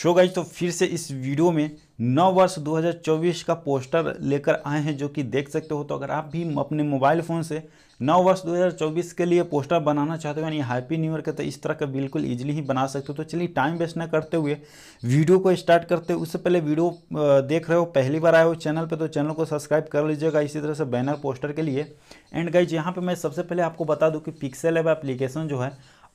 show so guys तो फिर से इस वीडियो में नौ वर्ष 2024 का पोस्टर लेकर आए हैं जो कि देख सकते हो तो अगर आप भी अपने मोबाइल फ़ोन से नौ वर्ष 2024 के लिए पोस्टर बनाना चाहते हो यानी हैप्पी न्यू ईयर का तो इस तरह का बिल्कुल ईजिली ही बना सकते हो तो चलिए टाइम वेस्ट ना करते हुए वीडियो को स्टार्ट करते उससे पहले वीडियो देख रहे हो पहली बार आए हो चैनल पर तो चैनल को सब्सक्राइब कर लीजिएगा इसी तरह से बैनर पोस्टर के लिए एंड गाइज यहाँ पर मैं सबसे पहले आपको बता दूँ कि पिक्सल एप एप्लीकेशन जो है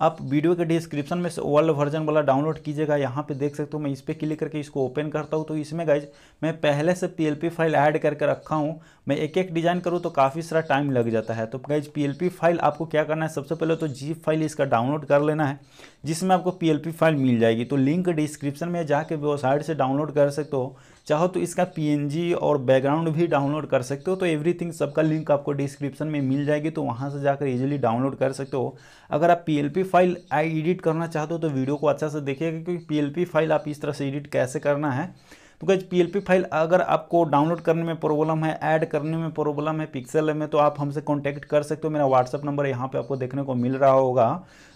आप वीडियो के डिस्क्रिप्शन में से वर्ल्ड वर्जन वाला डाउनलोड कीजिएगा यहाँ पे देख सकते हो मैं इस पर क्लिक करके इसको ओपन करता हूँ तो इसमें गाइज मैं पहले से पी फाइल ऐड करके रखा हूँ मैं एक एक डिज़ाइन करूँ तो काफ़ी सारा टाइम लग जाता है तो गाइज पी फाइल आपको क्या करना है सबसे पहले तो जीप फाइल इसका डाउनलोड कर लेना है जिसमें आपको पी फाइल मिल जाएगी तो लिंक डिस्क्रिप्शन में जाके वेबसाइट से डाउनलोड कर सकते हो चाहो तो इसका पी और बैकग्राउंड भी डाउनलोड कर सकते हो तो एवरीथिंग सबका लिंक आपको डिस्क्रिप्शन में मिल जाएगी तो वहाँ से जाकर ईजिली डाउनलोड कर सकते हो अगर आप पी फाइल आई एडिट करना चाहते हो तो वीडियो को अच्छा से देखिएगा क्योंकि पी फाइल आप इस तरह से एडिट कैसे करना है तो क्या पी फाइल अगर आपको डाउनलोड करने में प्रॉब्लम है ऐड करने में प्रॉब्लम है पिक्सल में तो आप हमसे कॉन्टैक्ट कर सकते हो मेरा व्हाट्सअप नंबर यहाँ पे आपको देखने को मिल रहा होगा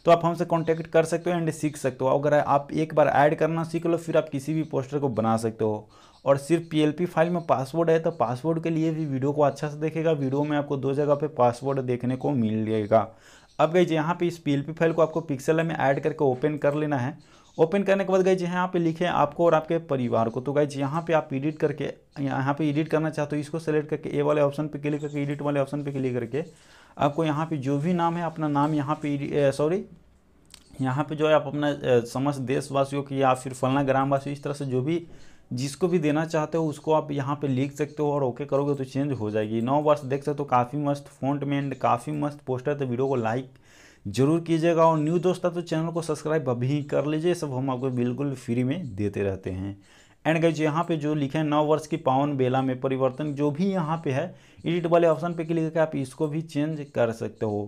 तो आप हमसे कॉन्टैक्ट कर सकते हो एंड सीख सकते हो अगर आप एक बार ऐड करना सीख लो फिर आप किसी भी पोस्टर को बना सकते हो और सिर्फ पी फाइल में पासवर्ड है तो पासवर्ड के लिए भी वीडियो को अच्छा से देखेगा वीडियो में आपको दो जगह पे पासवर्ड देखने को मिल जाएगा अब गई यहाँ पे इस पी फाइल को आपको पिक्सल में ऐड करके ओपन कर लेना है ओपन करने के बाद गई यहाँ पे लिखे आपको और आपके परिवार को तो जी यहाँ पे आप एडिट करके यहाँ पे एडिट करना चाहते हो इसको सेलेक्ट करके ए वाले ऑप्शन पे क्लिक करके एडिट वाले ऑप्शन पे क्लिक करके आपको यहाँ पे जो भी नाम है अपना नाम यहाँ पे सॉरी यहाँ पे जो है आप अपना समस्त देशवासियों की या फिर फलना ग्रामवासी इस तरह से जो भी जिसको भी देना चाहते हो उसको आप यहाँ पे लिख सकते हो और ओके करोगे तो चेंज हो जाएगी नौ वर्ष देख सकते हो काफ़ी मस्त फॉन्ट में एंड काफ़ी मस्त पोस्टर तो वीडियो को लाइक जरूर कीजिएगा और न्यू दोस्त है तो चैनल को सब्सक्राइब अभी कर लीजिए सब हम आपको बिल्कुल फ्री में देते रहते हैं एंड गाइज यहाँ पे जो लिखे हैं नौ वर्ष की पावन बेला में परिवर्तन जो भी यहाँ पे है एडिट वाले ऑप्शन पे क्लिक करके आप इसको भी चेंज कर सकते हो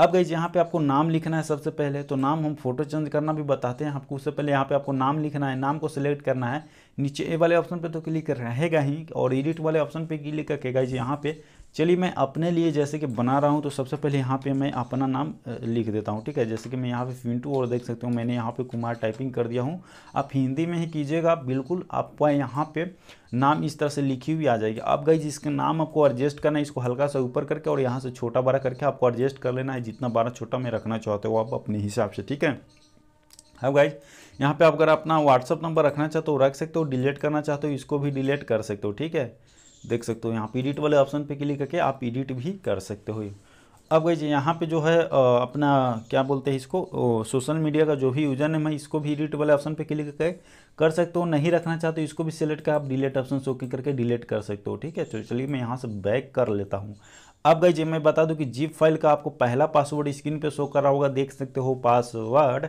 अब गई यहाँ पे आपको नाम लिखना है सबसे पहले तो नाम हम फोटो चेंज करना भी बताते हैं आपको उससे पहले यहाँ पे आपको नाम लिखना है नाम को सिलेक्ट करना है नीचे ए वाले ऑप्शन पे तो क्लिक रहेगा ही और एडिट वाले ऑप्शन पे क्लिक करके गई यहाँ पे चलिए मैं अपने लिए जैसे कि बना रहा हूँ तो सबसे पहले यहाँ पे मैं अपना नाम लिख देता हूँ ठीक है जैसे कि मैं यहाँ पे फिंटू और देख सकता हूँ मैंने यहाँ पे कुमार टाइपिंग कर दिया हूँ आप हिंदी में ही कीजिएगा बिल्कुल आपका यहाँ पे नाम इस तरह से लिखी हुई आ जाएगी आप गई जिसका नाम आपको एडजस्ट करना है इसको हल्का सा ऊपर करके और यहाँ से छोटा बड़ा करके आपको एडजस्ट कर लेना है जितना बड़ा छोटा मैं रखना चाहते हो आप अपने हिसाब से ठीक है अब गाइज यहाँ पे आप अगर अपना व्हाट्सअप नंबर रखना चाहते हो रख सकते हो डिलीट करना चाहते हो इसको भी डिलीट कर सकते हो ठीक है देख सकते हो यहाँ पी वाले ऑप्शन पे क्लिक करके आप एडिट भी कर सकते हो अब गई यहाँ पे जो है अपना क्या बोलते हैं इसको सोशल मीडिया का जो भी यूजर नेम है इसको भी एडिट वाले ऑप्शन पे क्लिक करके कर सकते हो नहीं रखना चाहते इसको भी सिलेक्ट कर आप डिलीट ऑप्शन शो करके डिलीट कर सकते हो ठीक है तो चलिए मैं यहाँ से बैक कर लेता हूँ अब गई जी मैं बता दूँ कि जीप फाइल का आपको पहला पासवर्ड स्क्रीन पर शो कर रहा होगा देख सकते हो पासवर्ड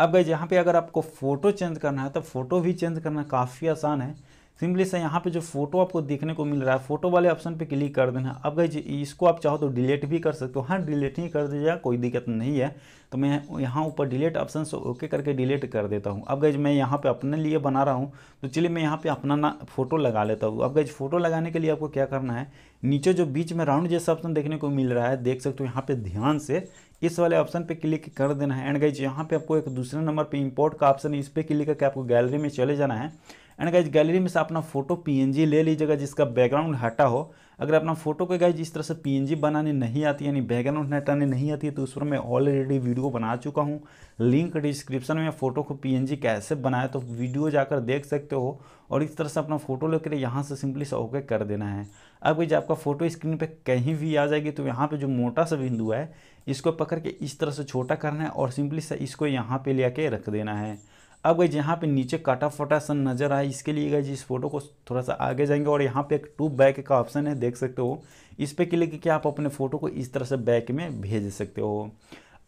अब गई यहाँ पर अगर आपको फ़ोटो चेंज करना है तो फ़ोटो भी चेंज करना काफ़ी आसान है सिंपली से यहाँ पे जो फोटो आपको देखने को मिल रहा है फोटो वाले ऑप्शन पे क्लिक कर देना अब गई इसको आप चाहो तो डिलीट भी कर सकते हो हाँ डिलीट ही कर दीजिएगा कोई दिक्कत नहीं है तो मैं यहाँ ऊपर डिलीट ऑप्शन से ओके करके डिलीट कर देता हूँ अब गई मैं यहाँ पर अपने लिए बना रहा हूँ तो चलिए मैं यहाँ पर अपना ना फोटो लगा लेता हूँ अब गई फोटो लगाने के लिए आपको क्या करना है नीचे जो बीच में राउंड जैसा ऑप्शन देखने को मिल रहा है देख सकते हो यहाँ पर ध्यान से इस वाले ऑप्शन पे क्लिक कर देना है एंड गई यहाँ पे आपको एक दूसरे नंबर पे इंपोर्ट का ऑप्शन इस पर क्लिक करके आपको गैलरी में चले जाना है एंड गाइज गैलरी में से अपना फोटो पीएनजी ले लीजिएगा जिसका बैकग्राउंड हटा हो अगर अपना फोटो को गाइज इस तरह से पीएनजी बनाने नहीं आती यानी बैकग्राउंड हटाने नहीं आती है तो उस पर मैं ऑलरेडी वीडियो बना चुका हूँ लिंक डिस्क्रिप्शन में फोटो को पीएनजी कैसे बनाए तो वीडियो जाकर देख सकते हो और इस तरह से अपना फोटो लेकर यहाँ से सिंपली से ओके कर देना है अब जब आपका फोटो स्क्रीन पर कहीं भी आ जाएगी तो यहाँ पर जो मोटा सा बिंदु है इसको पकड़ के इस तरह से छोटा करना है और सिंपली से इसको यहाँ पर ले आके रख देना है अब गई यहाँ पे नीचे काटा फटा सन नज़र आए इसके लिए गई इस फोटो को थोड़ा सा आगे जाएंगे और यहाँ पे एक टू बैक का ऑप्शन है देख सकते हो इस पर क्लिक करके आप अपने फ़ोटो को इस तरह से बैक में भेज सकते हो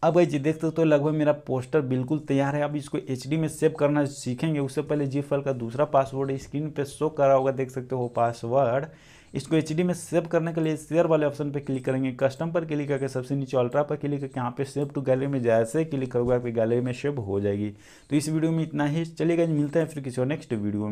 अब भाई जी देख सकते हो तो लगभग मेरा पोस्टर बिल्कुल तैयार है अब इसको एच में सेव करना सीखेंगे उससे पहले जी फाइल का दूसरा पासवर्ड स्क्रीन पे शो करा होगा देख सकते हो पासवर्ड इसको एच में सेव करने के लिए शेयर वाले ऑप्शन पे क्लिक करेंगे कस्टम पर क्लिक करके सबसे नीचे अल्ट्रा पर क्लिक करके यहाँ पे सेव टू गैलरी में जैसे क्लिक करोगे आपकी गैलरी में सेव हो जाएगी तो इस वीडियो में इतना ही चलिएगा मिलते हैं फिर किसी और नेक्स्ट वीडियो में